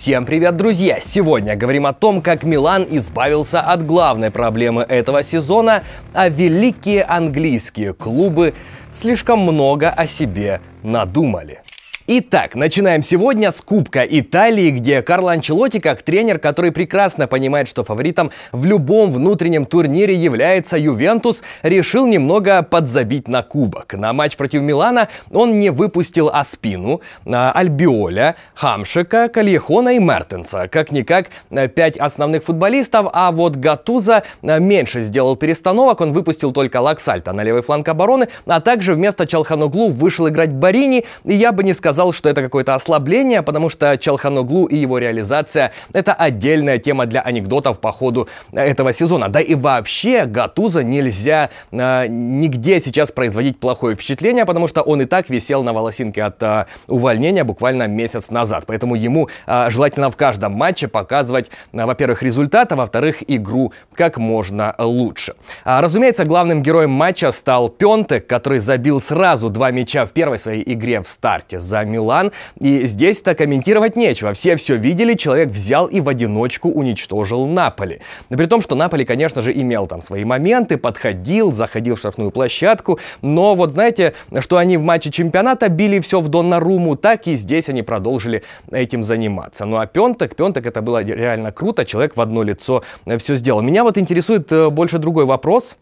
Всем привет, друзья! Сегодня говорим о том, как Милан избавился от главной проблемы этого сезона, а великие английские клубы слишком много о себе надумали. Итак, начинаем сегодня с Кубка Италии, где Карло Анчелотти, как тренер, который прекрасно понимает, что фаворитом в любом внутреннем турнире является Ювентус, решил немного подзабить на Кубок. На матч против Милана он не выпустил Аспину, а, Альбиоля, Хамшика, Кальехона и Мертенса. Как-никак, а, пять основных футболистов, а вот Гатуза а, меньше сделал перестановок, он выпустил только Лаксальта на левый фланг обороны, а также вместо Чалханоглу вышел играть Барини, и я бы не сказал, сказал, что это какое-то ослабление, потому что Чалханоглу и его реализация – это отдельная тема для анекдотов по ходу э, этого сезона. Да и вообще Гатуза нельзя э, нигде сейчас производить плохое впечатление, потому что он и так висел на волосинке от э, увольнения буквально месяц назад. Поэтому ему э, желательно в каждом матче показывать, э, во-первых, результат, а во-вторых, игру как можно лучше. А, разумеется, главным героем матча стал Пентек, который забил сразу два мяча в первой своей игре в старте за Милан. И здесь-то комментировать нечего. Все все видели, человек взял и в одиночку уничтожил Наполи. При том, что Наполи, конечно же, имел там свои моменты, подходил, заходил в штрафную площадку. Но вот знаете, что они в матче чемпионата били все в Донна Руму, так и здесь они продолжили этим заниматься. Ну а Пенток, Пенток это было реально круто, человек в одно лицо э, все сделал. Меня вот интересует э, больше другой вопрос.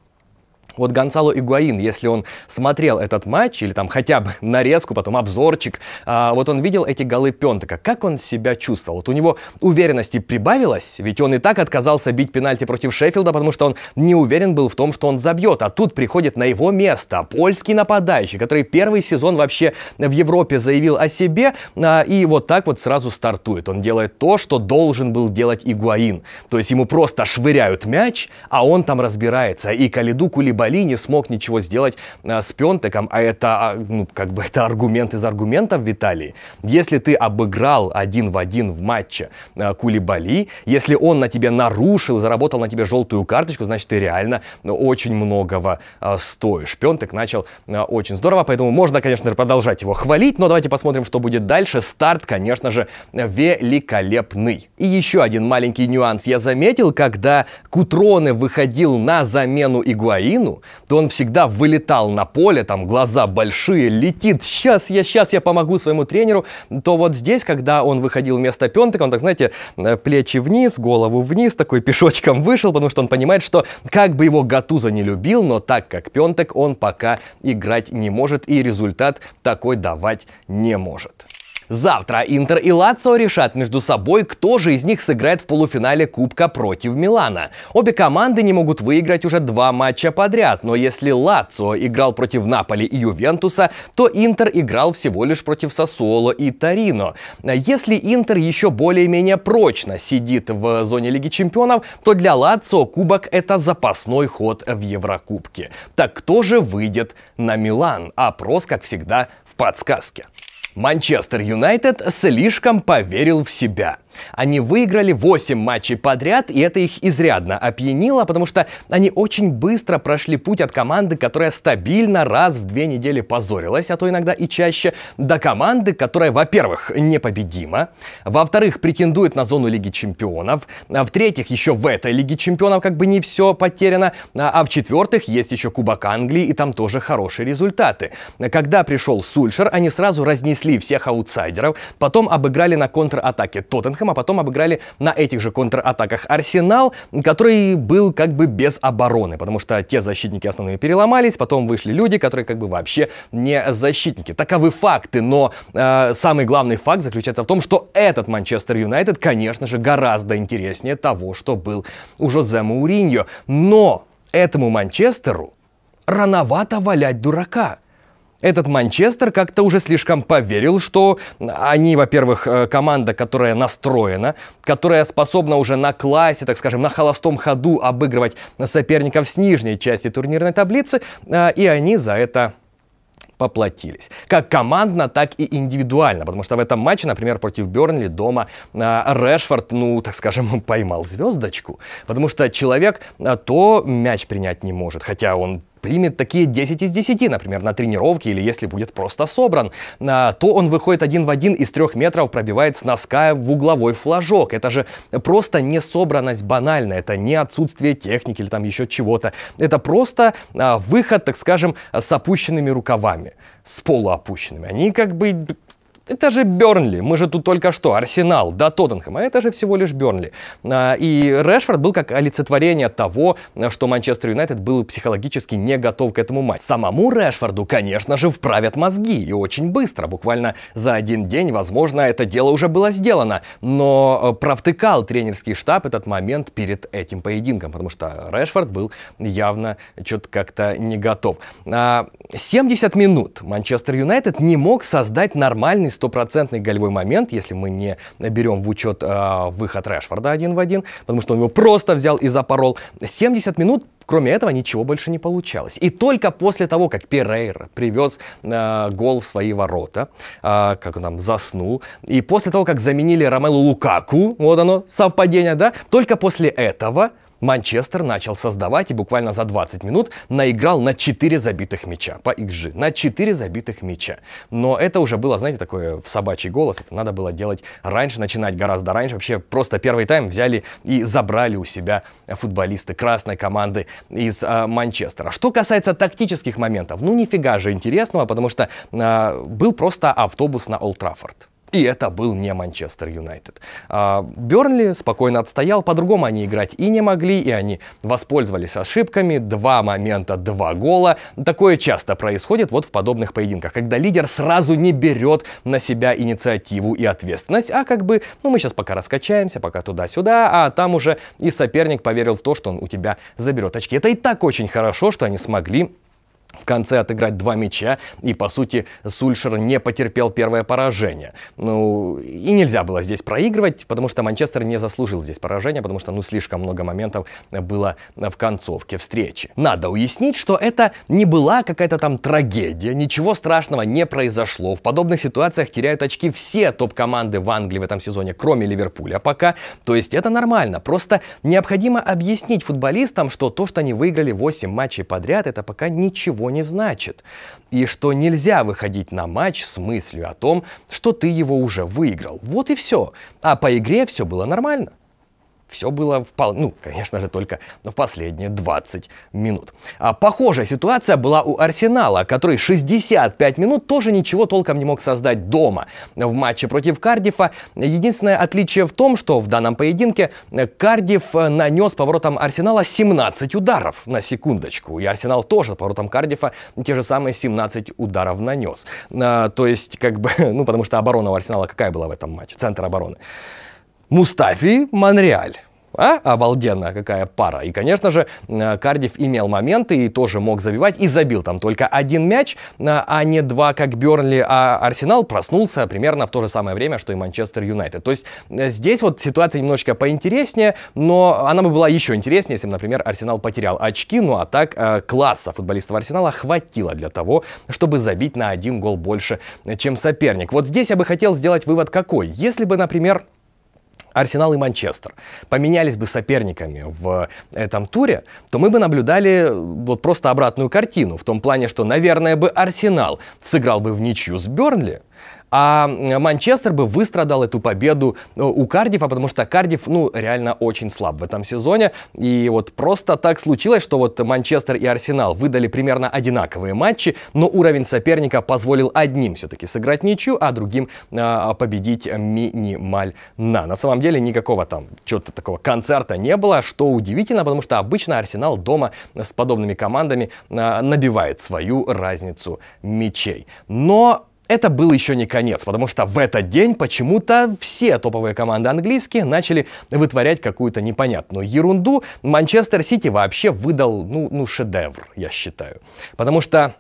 Вот Гонсало Игуаин, если он смотрел этот матч, или там хотя бы нарезку, потом обзорчик, а, вот он видел эти голы Пентака, как он себя чувствовал? Вот у него уверенности прибавилось, ведь он и так отказался бить пенальти против Шеффилда, потому что он не уверен был в том, что он забьет, а тут приходит на его место польский нападающий, который первый сезон вообще в Европе заявил о себе, а, и вот так вот сразу стартует. Он делает то, что должен был делать Игуаин. То есть ему просто швыряют мяч, а он там разбирается, и Калиду либо Бали не смог ничего сделать э, с Пентаком, а это, а, ну, как бы это аргумент из аргументов в Италии. Если ты обыграл один в один в матче э, Кулибали, если он на тебе нарушил, заработал на тебе желтую карточку, значит, ты реально ну, очень многого э, стоишь. Пентак начал очень здорово, поэтому можно, конечно, продолжать его хвалить, но давайте посмотрим, что будет дальше. Старт, конечно же, великолепный. И еще один маленький нюанс. Я заметил, когда Кутроны выходил на замену Игуаину, то он всегда вылетал на поле, там глаза большие, летит, сейчас я, сейчас я помогу своему тренеру, то вот здесь, когда он выходил вместо пенток, он так, знаете, э, плечи вниз, голову вниз, такой пешочком вышел, потому что он понимает, что как бы его Гатуза не любил, но так как пенток он пока играть не может и результат такой давать не может. Завтра Интер и Лацио решат между собой, кто же из них сыграет в полуфинале Кубка против Милана. Обе команды не могут выиграть уже два матча подряд, но если Лацио играл против Наполи и Ювентуса, то Интер играл всего лишь против Сосуоло и Торино. Если Интер еще более-менее прочно сидит в зоне Лиги Чемпионов, то для Лацио Кубок это запасной ход в Еврокубке. Так кто же выйдет на Милан? Опрос, как всегда, в подсказке. Манчестер Юнайтед слишком поверил в себя. Они выиграли 8 матчей подряд, и это их изрядно опьянило, потому что они очень быстро прошли путь от команды, которая стабильно раз в две недели позорилась, а то иногда и чаще, до команды, которая, во-первых, непобедима, во-вторых, претендует на зону Лиги Чемпионов, а в-третьих, еще в этой Лиге Чемпионов как бы не все потеряно, а, а в-четвертых, есть еще Кубок Англии, и там тоже хорошие результаты. Когда пришел Сульшер, они сразу разнесли всех аутсайдеров, потом обыграли на контратаке Тоттенхэм, а потом обыграли на этих же контратаках Арсенал, который был как бы без обороны, потому что те защитники основные переломались, потом вышли люди, которые как бы вообще не защитники. Таковы факты, но э, самый главный факт заключается в том, что этот Манчестер Юнайтед, конечно же, гораздо интереснее того, что был у Жозе Мауриньо. Но этому Манчестеру рановато валять дурака. Этот Манчестер как-то уже слишком поверил, что они, во-первых, э, команда, которая настроена, которая способна уже на классе, так скажем, на холостом ходу обыгрывать соперников с нижней части турнирной таблицы, э, и они за это поплатились. Как командно, так и индивидуально. Потому что в этом матче, например, против Бернли дома э, Решфорд, ну, так скажем, поймал звездочку. Потому что человек то мяч принять не может, хотя он примет такие 10 из 10, например, на тренировке или если будет просто собран, а, то он выходит один в один из трех метров, пробивает с носка в угловой флажок. Это же просто не собранность банальная, это не отсутствие техники или там еще чего-то. Это просто а, выход, так скажем, с опущенными рукавами, с полуопущенными. Они как бы это же Бернли, мы же тут только что, Арсенал, да, Тоттенхэм, а это же всего лишь Бернли. А, и Решфорд был как олицетворение того, что Манчестер Юнайтед был психологически не готов к этому матчу. Самому Решфорду, конечно же, вправят мозги, и очень быстро, буквально за один день, возможно, это дело уже было сделано, но э, провтыкал тренерский штаб этот момент перед этим поединком, потому что Решфорд был явно что-то как-то не готов. 70 а, минут Манчестер Юнайтед не мог создать нормальный стопроцентный голевой момент, если мы не берем в учет э, выход Решфорда один в один, потому что он его просто взял и запорол. 70 минут Кроме этого, ничего больше не получалось. И только после того, как Перейра привез э, гол в свои ворота, э, как он там заснул, и после того, как заменили Ромелу Лукаку, вот оно, совпадение, да, только после этого Манчестер начал создавать и буквально за 20 минут наиграл на 4 забитых мяча по XG. На 4 забитых мяча. Но это уже было, знаете, такое в собачий голос. Это надо было делать раньше, начинать гораздо раньше. Вообще просто первый тайм взяли и забрали у себя футболисты красной команды из а, Манчестера. Что касается тактических моментов, ну нифига же интересного, потому что а, был просто автобус на Олд Траффорд. И это был не Манчестер Юнайтед. А, Бернли спокойно отстоял, по-другому они играть и не могли, и они воспользовались ошибками. Два момента, два гола. Такое часто происходит вот в подобных поединках, когда лидер сразу не берет на себя инициативу и ответственность, а как бы, ну мы сейчас пока раскачаемся, пока туда-сюда, а там уже и соперник поверил в то, что он у тебя заберет очки. Это и так очень хорошо, что они смогли в конце отыграть два мяча, и, по сути, Сульшер не потерпел первое поражение. Ну, и нельзя было здесь проигрывать, потому что Манчестер не заслужил здесь поражения, потому что, ну, слишком много моментов было в концовке встречи. Надо уяснить, что это не была какая-то там трагедия, ничего страшного не произошло. В подобных ситуациях теряют очки все топ-команды в Англии в этом сезоне, кроме Ливерпуля пока. То есть это нормально, просто необходимо объяснить футболистам, что то, что они выиграли 8 матчей подряд, это пока ничего ничего не значит, и что нельзя выходить на матч с мыслью о том, что ты его уже выиграл. Вот и все. А по игре все было нормально. Все было вполне, ну, конечно же, только в последние 20 минут. А похожая ситуация была у Арсенала, который 65 минут тоже ничего толком не мог создать дома. В матче против Кардифа единственное отличие в том, что в данном поединке Кардиф нанес поворотом Арсенала 17 ударов на секундочку. И Арсенал тоже поворотом Кардифа те же самые 17 ударов нанес. А, то есть, как бы, ну, потому что оборона у Арсенала какая была в этом матче? Центр обороны. Мустафи Монреаль. А? Обалденно, какая пара. И, конечно же, э, Кардив имел моменты и тоже мог забивать. И забил там только один мяч, э, а не два, как Бернли. А Арсенал проснулся примерно в то же самое время, что и Манчестер Юнайтед. То есть э, здесь вот ситуация немножечко поинтереснее, но она бы была еще интереснее, если бы, например, Арсенал потерял очки. Ну а так класса футболистов Арсенала хватило для того, чтобы забить на один гол больше, чем соперник. Вот здесь я бы хотел сделать вывод какой. Если бы, например, Арсенал и Манчестер поменялись бы соперниками в этом туре, то мы бы наблюдали э, вот просто обратную картину, в том плане, что, наверное, бы Арсенал сыграл бы в ничью с Бернли, а Манчестер бы выстрадал эту победу э, у Кардифа, потому что Кардиф, ну, реально очень слаб в этом сезоне. И вот просто так случилось, что вот Манчестер и Арсенал выдали примерно одинаковые матчи, но уровень соперника позволил одним все-таки сыграть ничью, а другим э, победить минимально. На самом деле никакого там чего-то такого концерта не было, что удивительно, потому что обычно Арсенал дома с подобными командами э, набивает свою разницу мячей. Но это был еще не конец, потому что в этот день почему-то все топовые команды английские начали вытворять какую-то непонятную ерунду. Манчестер Сити вообще выдал, ну, ну, шедевр, я считаю. Потому что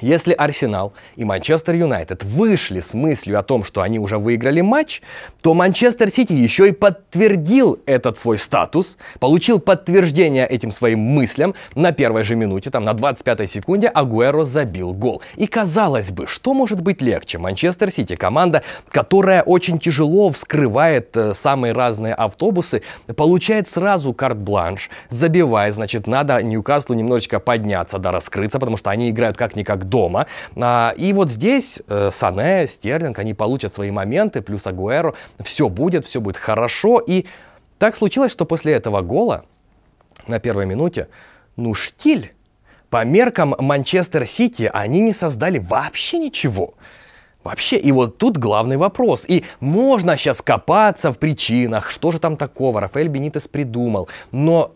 если Арсенал и Манчестер Юнайтед вышли с мыслью о том, что они уже выиграли матч, то Манчестер Сити еще и подтвердил этот свой статус, получил подтверждение этим своим мыслям на первой же минуте, там на 25-й секунде Агуэро забил гол. И казалось бы, что может быть легче? Манчестер Сити, команда, которая очень тяжело вскрывает э, самые разные автобусы, получает сразу карт-бланш, забивая, значит, надо Ньюкаслу немножечко подняться, да, раскрыться, потому что они играют как никогда дома. А, и вот здесь э, Сане, Стерлинг, они получат свои моменты, плюс Агуэро. Все будет, все будет хорошо. И так случилось, что после этого гола на первой минуте, ну, штиль. По меркам Манчестер Сити они не создали вообще ничего. Вообще, и вот тут главный вопрос. И можно сейчас копаться в причинах, что же там такого Рафаэль Бенитес придумал. Но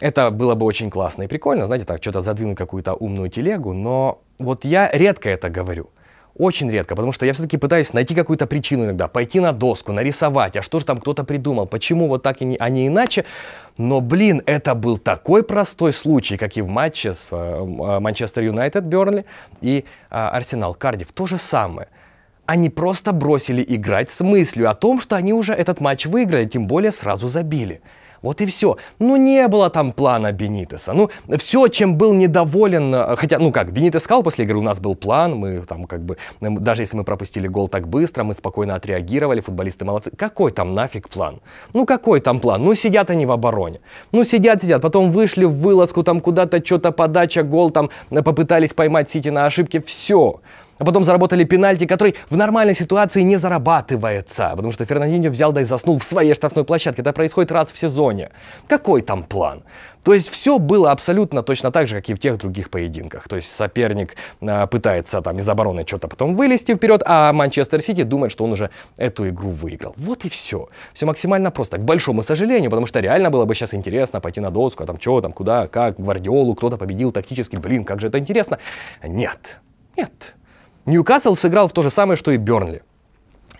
это было бы очень классно и прикольно, знаете, так, что-то задвинуть какую-то умную телегу, но вот я редко это говорю. Очень редко, потому что я все-таки пытаюсь найти какую-то причину иногда, пойти на доску, нарисовать, а что же там кто-то придумал, почему вот так, и не, а не иначе. Но, блин, это был такой простой случай, как и в матче с э, э, Манчестер Юнайтед, Бернли и э, Арсенал Кардив. То же самое они просто бросили играть с мыслью о том, что они уже этот матч выиграли, тем более сразу забили. Вот и все. Ну, не было там плана Бенитеса. Ну, все, чем был недоволен, э, хотя, ну как, Бенитес сказал после игры, у нас был план, мы там как бы, эм, даже если мы пропустили гол так быстро, мы спокойно отреагировали, футболисты молодцы. Какой там нафиг план? Ну, какой там план? Ну, сидят они в обороне. Ну, сидят, сидят, потом вышли в вылазку, там куда-то что-то подача, гол, там э, попытались поймать Сити на ошибке, все. А потом заработали пенальти, который в нормальной ситуации не зарабатывается, потому что Фернандинho взял да и заснул в своей штрафной площадке. Это происходит раз в сезоне. Какой там план? То есть все было абсолютно точно так же, как и в тех других поединках. То есть соперник э, пытается там из обороны что-то потом вылезти вперед, а Манчестер Сити думает, что он уже эту игру выиграл. Вот и все. Все максимально просто. К большому сожалению, потому что реально было бы сейчас интересно пойти на доску, а там что, там куда, как, Гвардиолу, кто-то победил тактически, блин, как же это интересно. Нет. Нет. Ньюкасл сыграл в то же самое, что и Бернли.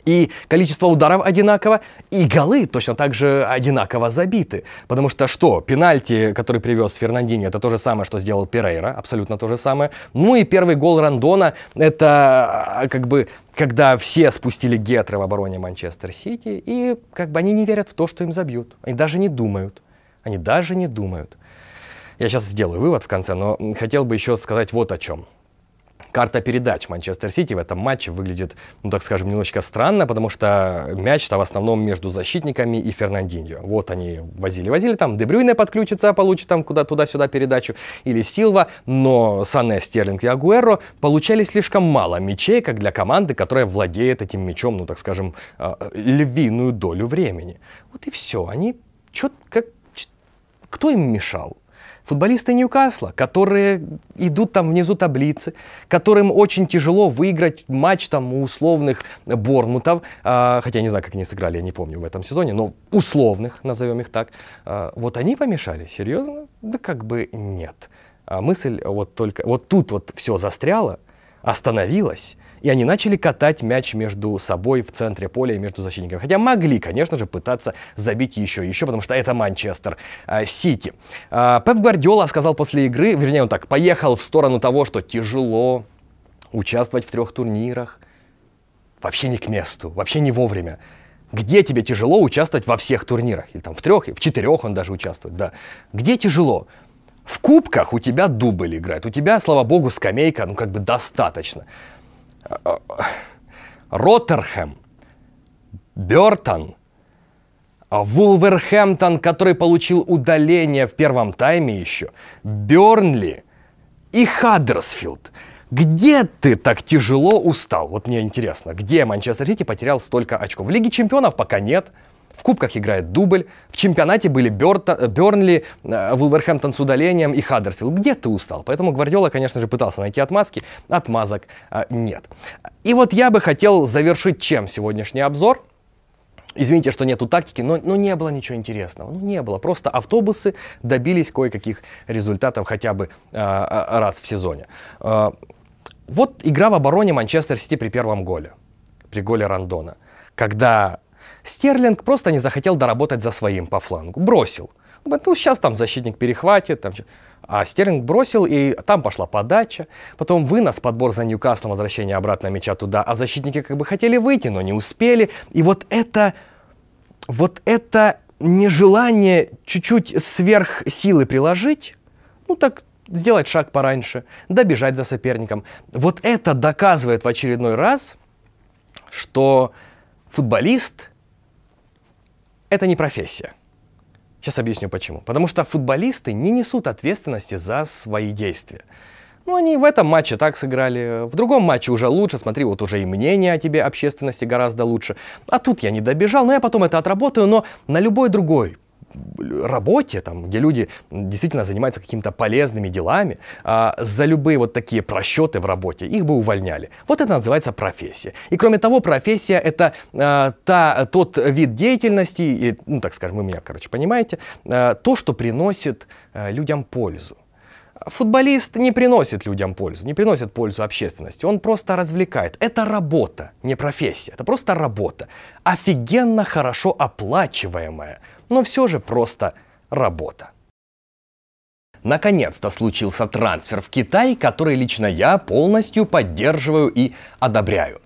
И количество ударов одинаково, и голы точно так же одинаково забиты. Потому что что? Пенальти, который привез Фернандини, это то же самое, что сделал Перейра, абсолютно то же самое. Ну и первый гол Рандона, это а, как бы когда все спустили Гетра в обороне Манчестер Сити, и как бы они не верят в то, что им забьют. Они даже не думают. Они даже не думают. Я сейчас сделаю вывод в конце, но хотел бы еще сказать вот о чем. Карта передач Манчестер Сити в этом матче выглядит, ну так скажем, немножечко странно, потому что мяч-то в основном между защитниками и Фернандиньо. Вот они возили-возили, там Дебрюйне подключится, получит там куда туда-сюда передачу, или Силва, но Сане, Стерлинг и Агуэро получали слишком мало мячей, как для команды, которая владеет этим мячом, ну так скажем, а, львиную долю времени. Вот и все, они что то как кто им мешал? Футболисты Ньюкасла, которые идут там внизу таблицы, которым очень тяжело выиграть матч там у условных Борнмутов, э, хотя я не знаю, как они сыграли, я не помню в этом сезоне, но условных, назовем их так. Э, вот они помешали, серьезно? Да как бы нет. А мысль вот только, вот тут вот все застряло, остановилось, и они начали катать мяч между собой в центре поля и между защитниками. Хотя могли, конечно же, пытаться забить еще и еще, потому что это Манчестер а, Сити. А, Пеп Гвардиола сказал после игры, вернее, он так, поехал в сторону того, что тяжело участвовать в трех турнирах. Вообще не к месту, вообще не вовремя где тебе тяжело участвовать во всех турнирах, или там в трех, и в четырех он даже участвует, да. Где тяжело? В кубках у тебя дубль играет, у тебя, слава богу, скамейка, ну как бы достаточно. Роттерхэм, Бертон, Вулверхэмптон, который получил удаление в первом тайме еще, Бернли и Хаддерсфилд. Где ты так тяжело устал? Вот мне интересно, где Манчестер Сити потерял столько очков? В Лиге чемпионов пока нет. В кубках играет дубль. В чемпионате были Бёрта, э, Бернли, э, Вулверхэмптон с удалением и Хаддерсвилл. Где ты устал? Поэтому Гвардиола, конечно же, пытался найти отмазки. Отмазок э, нет. И вот я бы хотел завершить чем сегодняшний обзор. Извините, что нету тактики, но, но не было ничего интересного. Ну, не было. Просто автобусы добились кое-каких результатов хотя бы э, раз в сезоне. Э, вот игра в обороне Манчестер Сити при первом голе, при голе Рандона. Когда Стерлинг просто не захотел доработать за своим по флангу. Бросил. Ну, сейчас там защитник перехватит. Там... А Стерлинг бросил, и там пошла подача. Потом вынос, подбор за Ньюкаслом, возвращение обратно мяча туда. А защитники как бы хотели выйти, но не успели. И вот это... Вот это нежелание чуть-чуть сверх силы приложить, ну так сделать шаг пораньше, добежать за соперником. Вот это доказывает в очередной раз, что футболист это не профессия. Сейчас объясню почему. Потому что футболисты не несут ответственности за свои действия. Ну, они в этом матче так сыграли, в другом матче уже лучше, смотри, вот уже и мнение о тебе общественности гораздо лучше. А тут я не добежал, но я потом это отработаю, но на любой другой работе, там, где люди действительно занимаются какими-то полезными делами, а, за любые вот такие просчеты в работе их бы увольняли. Вот это называется профессия. И кроме того, профессия это а, та, тот вид деятельности, и, ну так скажем, вы меня, короче, понимаете, а, то, что приносит а, людям пользу. Футболист не приносит людям пользу, не приносит пользу общественности, он просто развлекает. Это работа, не профессия, это просто работа. Офигенно хорошо оплачиваемая, но все же просто работа. Наконец-то случился трансфер в Китай, который лично я полностью поддерживаю и одобряю.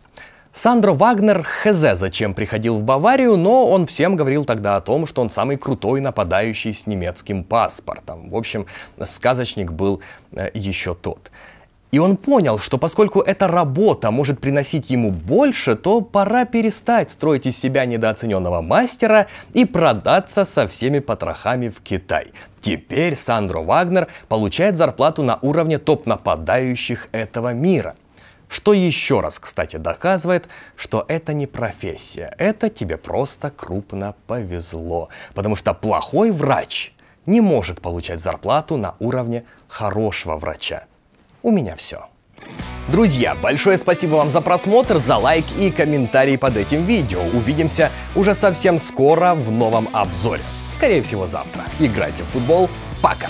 Сандро Вагнер хз зачем приходил в Баварию, но он всем говорил тогда о том, что он самый крутой нападающий с немецким паспортом. В общем, сказочник был э, еще тот. И он понял, что поскольку эта работа может приносить ему больше, то пора перестать строить из себя недооцененного мастера и продаться со всеми потрохами в Китай. Теперь Сандро Вагнер получает зарплату на уровне топ-нападающих этого мира. Что еще раз, кстати, доказывает, что это не профессия, это тебе просто крупно повезло. Потому что плохой врач не может получать зарплату на уровне хорошего врача у меня все. Друзья, большое спасибо вам за просмотр, за лайк и комментарий под этим видео. Увидимся уже совсем скоро в новом обзоре. Скорее всего завтра. Играйте в футбол. Пока!